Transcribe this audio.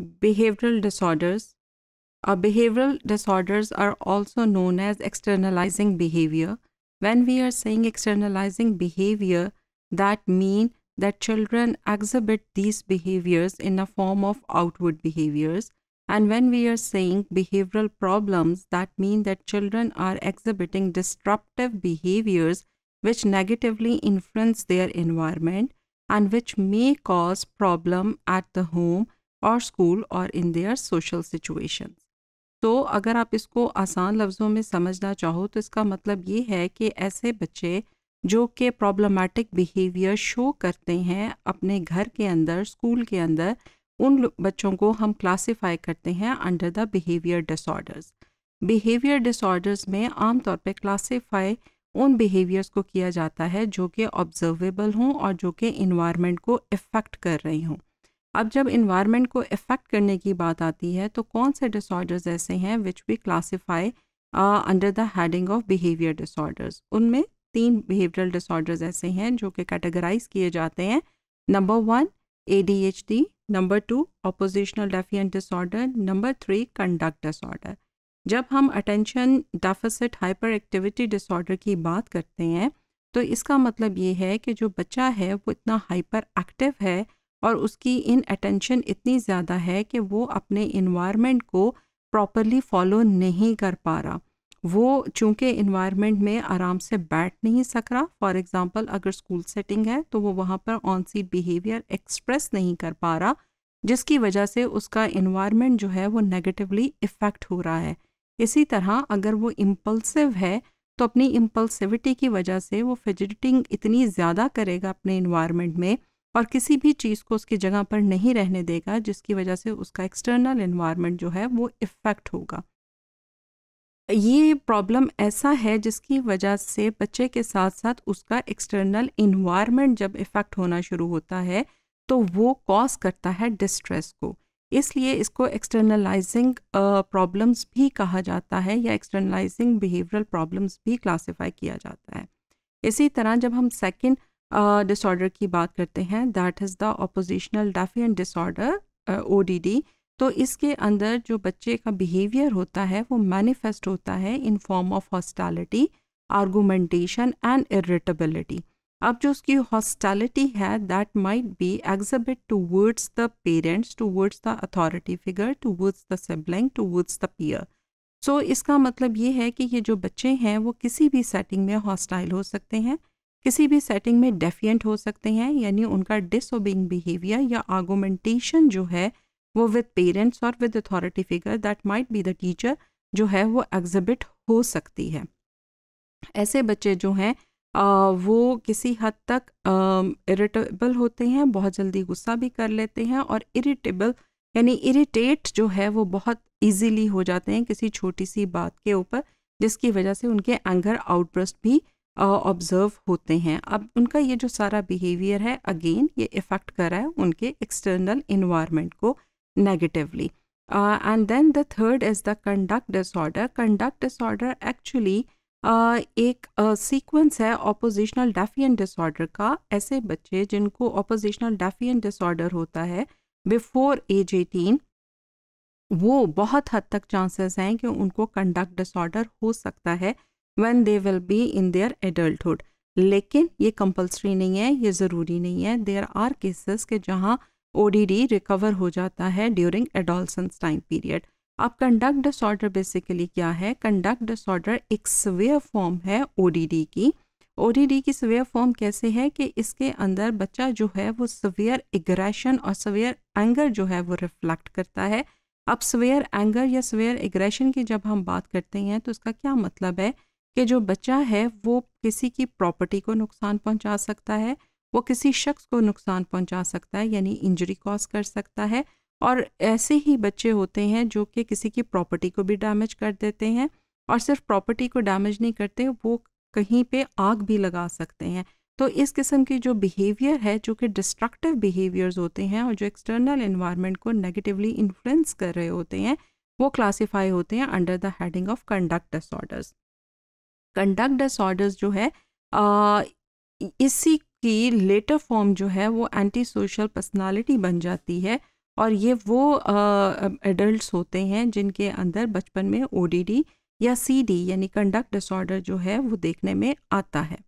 behavioral disorders. Uh, behavioral disorders are also known as externalizing behavior. When we are saying externalizing behavior, that mean that children exhibit these behaviors in a form of outward behaviors. And when we are saying behavioral problems, that mean that children are exhibiting disruptive behaviors which negatively influence their environment and which may cause problem at the home और school और in their social situation तो अगर आप इसको आसान लफ्ज़ों में समझना चाहो तो इसका मतलब ये है कि ऐसे बच्चे जो कि प्रॉब्लमेटिक बिहेवियर शो करते हैं अपने घर के अंदर स्कूल के अंदर उन बच्चों को हम क्लासिफाई करते हैं under the behaviour disorders behaviour disorders में आमतौर पर क्लासिफाई उन बिहेवियर्स को किया जाता है जो कि ऑब्जर्वेबल हों और जो कि इन्वायरमेंट को इफ़ेक्ट कर रही हों अब जब इन्वायरमेंट को इफ़ेक्ट करने की बात आती है तो कौन से डिसऑर्डर्स ऐसे हैं which we classify under the heading of behaviour disorders उनमें तीन बिहेवियरल डिसऑर्डर्स ऐसे हैं जो कि कैटेगराइज किए जाते हैं number one A number two oppositional defiant disorder number three conduct disorder जब हम attention deficit hyperactivity disorder की बात करते हैं तो इसका मतलब ये है कि जो बच्चा है वो इतना हाइपर एक्टिव है और उसकी इन अटेंशन इतनी ज़्यादा है कि वो अपने इन्वायरमेंट को प्रॉपरली फॉलो नहीं कर पा रहा वो चूँकि इन्वायरमेंट में आराम से बैठ नहीं सक रहा फॉर एग्ज़ाम्पल अगर स्कूल सेटिंग है तो वो वहाँ पर ऑन सीट बिहेवियर एक्सप्रेस नहीं कर पा रहा जिसकी वजह से उसका इन्वायरमेंट जो है वो नेगेटिवली इफ़ेक्ट हो रहा है इसी तरह अगर वो इम्पल्सिव है तो अपनी इम्पल्सिविटी की वजह से वो फिजिटिंग इतनी ज़्यादा करेगा अपने इन्वायरमेंट में और किसी भी चीज़ को उसकी जगह पर नहीं रहने देगा जिसकी वजह से उसका एक्सटर्नल इन्वायरमेंट जो है वो इफ़ेक्ट होगा ये प्रॉब्लम ऐसा है जिसकी वजह से बच्चे के साथ साथ उसका एक्सटर्नल इन्वायरमेंट जब इफ़ेक्ट होना शुरू होता है तो वो कॉज करता है डिस्ट्रेस को इसलिए इसको एक्सटर्नलाइजिंग प्रॉब्लम्स uh, भी कहा जाता है या एक्सटर्नलाइजिंग बिहेवियरल प्रॉब्लम्स भी क्लासिफाई किया जाता है इसी तरह जब हम सेकेंड डिसऑर्डर की बात करते हैं that is the oppositional defiant disorder ओ तो इसके अंदर जो बच्चे का बिहेवियर होता है वो मैनिफेस्ट होता है in form of hostility argumentation and irritability अब जो उसकी हॉस्टैलिटी है that might be exhibit towards the parents towards the authority figure towards the sibling towards the peer so इसका मतलब ये है कि ये जो बच्चे हैं वो किसी भी सेटिंग में हॉस्टाइल हो सकते हैं किसी भी सेटिंग में डेफियंट हो सकते हैं यानी उनका डिसोबिंग बिहेवियर या आर्गोमेंटेशन जो है वो विद पेरेंट्स और with authority figure that might be the teacher जो है वो एग्जिबिट हो सकती है ऐसे बच्चे जो हैं वो किसी हद तक इरिटेबल होते हैं बहुत जल्दी गुस्सा भी कर लेते हैं और इरिटेबल यानी इरिटेट जो है वो बहुत ईजीली हो जाते हैं किसी छोटी सी बात के ऊपर जिसकी वजह से उनके एंगर आउटब्रस्ट भी ऑब्ज़र्व होते हैं अब उनका ये जो सारा बिहेवियर है अगेन ये इफ़ेक्ट कर रहा है उनके एक्सटर्नल इन्वायरमेंट को negatively and then the third is the conduct disorder conduct disorder actually एक सीक्वेंस uh, है ऑपोजिशनल डेफियन डिसऑर्डर का ऐसे बच्चे जिनको ऑपोजिशनल डेफियन डिसऑर्डर होता है बिफोर एज एटीन वो बहुत हद तक चांसेस हैं कि उनको कंडक्ट डिसऑर्डर हो सकता है when they will be in their adulthood लेकिन ये कंपलसरी नहीं है ये ज़रूरी नहीं है देयर आर केसेस के जहाँ ओ रिकवर हो जाता है ड्यूरिंग एडोलसेंस टाइम पीरियड अब कंडक्ट डिसऑर्डर बेसिकली क्या है कंडक्ट डिसऑर्डर एक सवेयर फॉर्म है ओ की ओ की सवेयर फॉर्म कैसे है कि इसके अंदर बच्चा जो है वो सवेयर एग्रेशन और सवेयर एंगर जो है वो रिफ्लेक्ट करता है अब सवेयर एंगर या सवेयर एग्रेशन की जब हम बात करते हैं तो उसका क्या मतलब है कि जो बच्चा है वो किसी की प्रॉपर्टी को नुकसान पहुंचा सकता है वो किसी शख्स को नुकसान पहुंचा सकता है यानी इंजरी कॉज कर सकता है और ऐसे ही बच्चे होते हैं जो कि किसी की प्रॉपर्टी को भी डैमेज कर देते हैं और सिर्फ प्रॉपर्टी को डैमेज नहीं करते वो कहीं पे आग भी लगा सकते हैं तो इस किस्म की जो बिहेवियर है जो कि डिस्ट्रक्टिव बिहेवियर्स होते हैं और जो एक्सटर्नल इन्वायरमेंट को नेगेटिवली इन्फ्लुएंस कर रहे होते हैं वो क्लासीफाई होते हैं under the heading of conduct disorders conduct disorders जो है आ, इसी की लेटर फॉर्म जो है वो एंटी सोशल पर्सनालिटी बन जाती है और ये वो एडल्ट होते हैं जिनके अंदर बचपन में ओ या सी यानी कंडक्ट डिसऑर्डर जो है वो देखने में आता है